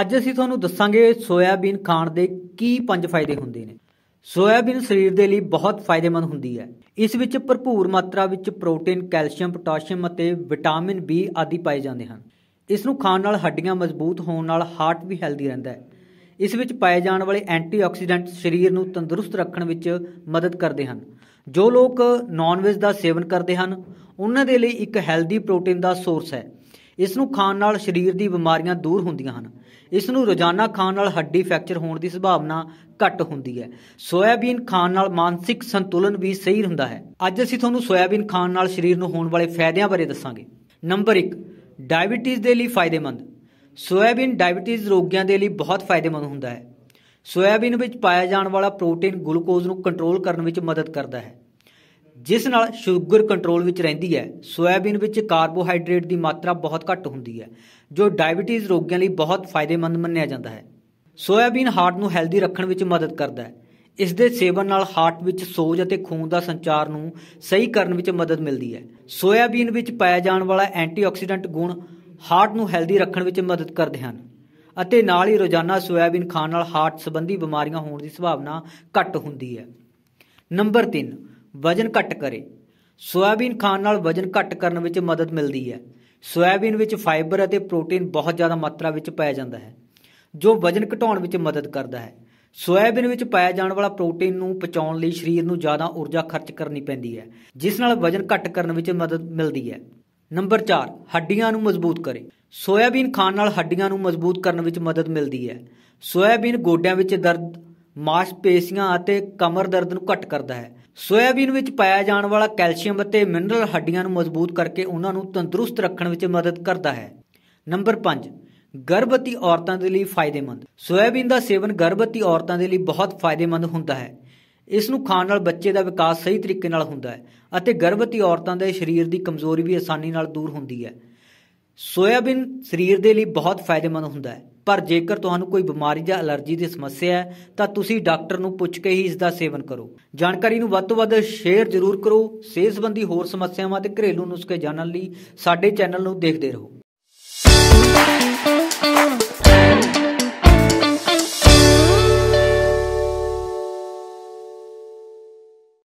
ਅੱਜ ਅਸੀਂ ਤੁਹਾਨੂੰ ਦੱਸਾਂਗੇ ਸੋਇਆਬੀਨ ਖਾਣ ਦੇ ਕੀ ਪੰਜ ਫਾਇਦੇ ਹੁੰਦੇ ਨੇ ਸੋਇਆਬੀਨ ਸਰੀਰ ਦੇ ਲਈ ਬਹੁਤ ਫਾਇਦੇਮੰਦ ਹੁੰਦੀ ਹੈ ਇਸ ਵਿੱਚ ਭਰਪੂਰ ਮਾਤਰਾ ਵਿੱਚ ਪ੍ਰੋਟੀਨ ਕੈਲਸ਼ੀਅਮ ਪੋਟਾਸ਼ੀਅਮ ਅਤੇ ਵਿਟਾਮਿਨ ਬੀ ਆਦਿ ਪਾਏ ਜਾਂਦੇ ਹਨ ਇਸ ਨੂੰ ਖਾਣ ਨਾਲ ਹੱਡੀਆਂ ਮਜ਼ਬੂਤ ਹੋਣ ਨਾਲ ਹਾਰਟ ਵੀ ਹੈਲਦੀ ਰਹਿੰਦਾ ਹੈ ਇਸ ਵਿੱਚ ਪਾਏ ਜਾਣ ਵਾਲੇ ਐਂਟੀਆਕਸੀਡੈਂਟ ਸਰੀਰ ਨੂੰ ਤੰਦਰੁਸਤ ਰੱਖਣ ਵਿੱਚ ਮਦਦ ਕਰਦੇ ਹਨ ਜੋ ਲੋਕ ਨਾਨ-ਵੇਜ ਦਾ ਸੇਵਨ ਕਰਦੇ ਹਨ ਉਹਨਾਂ ਦੇ ਲਈ ਇੱਕ ਹੈਲਦੀ ਪ੍ਰੋਟੀਨ ਦਾ ਸੋਰਸ ਹੈ ਇਸ ਨੂੰ ਖਾਣ ਨਾਲ ਸਰੀਰ ਦੀ ਬਿਮਾਰੀਆਂ ਦੂਰ ਹੁੰਦੀਆਂ ਹਨ ਇਸ ਨੂੰ ਰੋਜ਼ਾਨਾ ਖਾਣ ਨਾਲ ਹੱਡੀ ਫ੍ਰੈਕਚਰ ਹੋਣ ਦੀ ਸੰਭਾਵਨਾ ਘੱਟ ਹੁੰਦੀ ਹੈ ਸੋਇਆਬੀਨ ਖਾਣ ਨਾਲ ਮਾਨਸਿਕ ਸੰਤੁਲਨ ਵੀ ਸਹੀ ਹੁੰਦਾ ਹੈ ਅੱਜ ਅਸੀਂ ਤੁਹਾਨੂੰ ਸੋਇਆਬੀਨ ਖਾਣ ਨਾਲ ਸਰੀਰ ਨੂੰ ਹੋਣ ਵਾਲੇ ਫਾਇਦਿਆਂ ਬਾਰੇ ਦੱਸਾਂਗੇ ਨੰਬਰ 1 ਡਾਇਬੀਟੀਜ਼ ਦੇ ਲਈ ਫਾਇਦੇਮੰਦ ਸੋਇਆਬੀਨ ਡਾਇਬੀਟੀਜ਼ ਰੋਗੀਆਂ ਦੇ ਲਈ ਬਹੁਤ ਫਾਇਦੇਮੰਦ ਹੁੰਦਾ ਹੈ ਸੋਇਆਬੀਨ ਵਿੱਚ ਪਾਇਆ ਜਾਣ ਵਾਲਾ ਪ੍ਰੋਟੀਨ ਗਲੂਕੋਜ਼ ਨੂੰ ਕੰਟਰੋਲ ਕਰਨ ਵਿੱਚ ਮਦਦ ਕਰਦਾ ਹੈ ਜਿਸ ਨਾਲ ਸ਼ੂਗਰ ਕੰਟਰੋਲ ਵਿੱਚ ਰਹਿੰਦੀ ਹੈ ਸੋਇਆਬੀਨ ਵਿੱਚ ਕਾਰਬੋਹਾਈਡਰੇਟ ਦੀ ਮਾਤਰਾ ਬਹੁਤ ਘੱਟ ਹੁੰਦੀ ਹੈ ਜੋ ਡਾਇਬੀਟੀਜ਼ ਰੋਗੀਆਂ ਲਈ ਬਹੁਤ ਫਾਇਦੇਮੰਦ ਮੰਨਿਆ ਜਾਂਦਾ ਹੈ ਸੋਇਆਬੀਨ ਹਾਰਟ ਨੂੰ ਹੈਲਦੀ ਰੱਖਣ ਵਿੱਚ ਮਦਦ ਕਰਦਾ ਹੈ ਇਸ ਦੇ ਸੇਵਨ ਨਾਲ ਹਾਰਟ ਵਿੱਚ ਸੋਜ ਅਤੇ ਖੂਨ ਦਾ ਸੰਚਾਰ ਨੂੰ ਸਹੀ ਕਰਨ ਵਿੱਚ ਮਦਦ ਮਿਲਦੀ ਹੈ ਸੋਇਆਬੀਨ ਵਿੱਚ ਪਾਇਆ ਜਾਣ ਵਾਲਾ ਐਂਟੀਆਕਸੀਡੈਂਟ ਗੁਣ ਹਾਰਟ ਨੂੰ ਹੈਲਦੀ ਰੱਖਣ ਵਿੱਚ ਮਦਦ ਕਰਦੇ ਹਨ ਅਤੇ ਨਾਲ ਹੀ ਰੋਜ਼ਾਨਾ ਸੋਇਆਬੀਨ ਖਾਣ ਨਾਲ ਹਾਰਟ ਸੰਬੰਧੀ ਬਿਮਾਰੀਆਂ ਹੋਣ ਦੀ ਸੰਭਾਵਨਾ ਘੱਟ ਹੁੰਦੀ ਹੈ ਨੰਬਰ 3 ਵਜਨ ਘੱਟ ਕਰੇ ਸੋਇਆਬੀਨ ਖਾਣ ਨਾਲ ਵਜਨ ਘੱਟ ਕਰਨ ਵਿੱਚ ਮਦਦ ਮਿਲਦੀ ਹੈ ਸੋਇਆਬੀਨ ਵਿੱਚ ਫਾਈਬਰ ਅਤੇ ਪ੍ਰੋਟੀਨ ਬਹੁਤ ਜ਼ਿਆਦਾ ਮਾਤਰਾ ਵਿੱਚ ਪਾਇਆ ਜਾਂਦਾ ਹੈ ਜੋ ਵਜਨ ਘਟਾਉਣ ਵਿੱਚ ਮਦਦ ਕਰਦਾ ਹੈ ਸੋਇਆਬੀਨ ਵਿੱਚ ਪਾਇਆ ਜਾਣ ਵਾਲਾ ਪ੍ਰੋਟੀਨ ਨੂੰ ਪਚਾਉਣ ਲਈ ਸਰੀਰ ਨੂੰ ਜ਼ਿਆਦਾ ਊਰਜਾ ਖਰਚ ਕਰਨੀ ਪੈਂਦੀ ਹੈ ਜਿਸ ਨਾਲ ਵਜਨ ਘੱਟ ਕਰਨ ਵਿੱਚ ਮਦਦ ਮਿਲਦੀ ਹੈ ਨੰਬਰ 4 ਹੱਡੀਆਂ ਨੂੰ ਮਜ਼ਬੂਤ ਕਰੇ ਸੋਇਆਬੀਨ ਖਾਣ ਨਾਲ ਹੱਡੀਆਂ ਨੂੰ ਮਜ਼ਬੂਤ ਕਰਨ ਵਿੱਚ ਮਦਦ ਮਿਲਦੀ ਹੈ ਸੋਇਆਬੀਨ ਗੋਡਿਆਂ ਵਿੱਚ ਦਰਦ ਮਾਸਪੇਸ਼ੀਆਂ ਅਤੇ ਕਮਰ ਦਰਦ ਨੂੰ ਘਟ ਕਰਦਾ ਹੈ ਸੋਇਆਬੀਨ ਵਿੱਚ ਪਾਇਆ ਜਾਣ ਵਾਲਾ ਕੈਲਸ਼ੀਅਮ ਅਤੇ ਮਿਨਰਲ ਹੱਡੀਆਂ ਨੂੰ ਮਜ਼ਬੂਤ ਕਰਕੇ ਉਹਨਾਂ ਨੂੰ ਤੰਦਰੁਸਤ ਰੱਖਣ ਵਿੱਚ ਮਦਦ ਕਰਦਾ ਹੈ ਨੰਬਰ 5 ਗਰਭਵਤੀ ਔਰਤਾਂ ਦੇ ਲਈ ਫਾਇਦੇਮੰਦ ਸੋਇਆਬੀਨ ਦਾ ਸੇਵਨ ਗਰਭਵਤੀ ਔਰਤਾਂ ਦੇ ਲਈ ਬਹੁਤ ਫਾਇਦੇਮੰਦ ਹੁੰਦਾ ਹੈ ਇਸ ਨੂੰ ਖਾਣ ਨਾਲ ਬੱਚੇ ਦਾ ਵਿਕਾਸ ਸਹੀ ਤਰੀਕੇ ਨਾਲ ਹੁੰਦਾ ਹੈ ਅਤੇ ਗਰਭਵਤੀ ਔਰਤਾਂ ਦੇ ਸਰੀਰ ਦੀ ਕਮਜ਼ੋਰੀ ਵੀ ਆਸਾਨੀ ਨਾਲ ਦੂਰ ਹੁੰਦੀ ਹੈ ਸੋਇਆਬੀਨ ਸਰੀਰ ਦੇ ਲਈ ਬਹੁਤ ਫਾਇਦੇਮੰਦ ਹੁੰਦਾ ਹੈ ਪਰ ਜੇਕਰ ਤੁਹਾਨੂੰ ਕੋਈ ਬਿਮਾਰੀ ਜਾਂ ਅਲਰਜੀ ਦੀ ਸਮੱਸਿਆ ਹੈ ਤਾਂ ਤੁਸੀਂ ਡਾਕਟਰ ਨੂੰ ਪੁੱਛ ਕੇ ਹੀ ਇਸ ਦਾ ਸੇਵਨ ਕਰੋ ਜਾਣਕਾਰੀ ਨੂੰ ਵੱਧ ਤੋਂ ਵੱਧ ਸ਼ੇਅਰ ਜ਼ਰੂਰ ਕਰੋ ਸਿਹਤ ਸੰਬੰਧੀ ਹੋਰ ਸਮੱਸਿਆਵਾਂ ਤੇ ਘਰੇਲੂ ਨੁਸਖੇ ਜਾਣਨ ਲਈ ਸਾਡੇ ਚੈਨਲ ਨੂੰ ਦੇਖਦੇ ਰਹੋ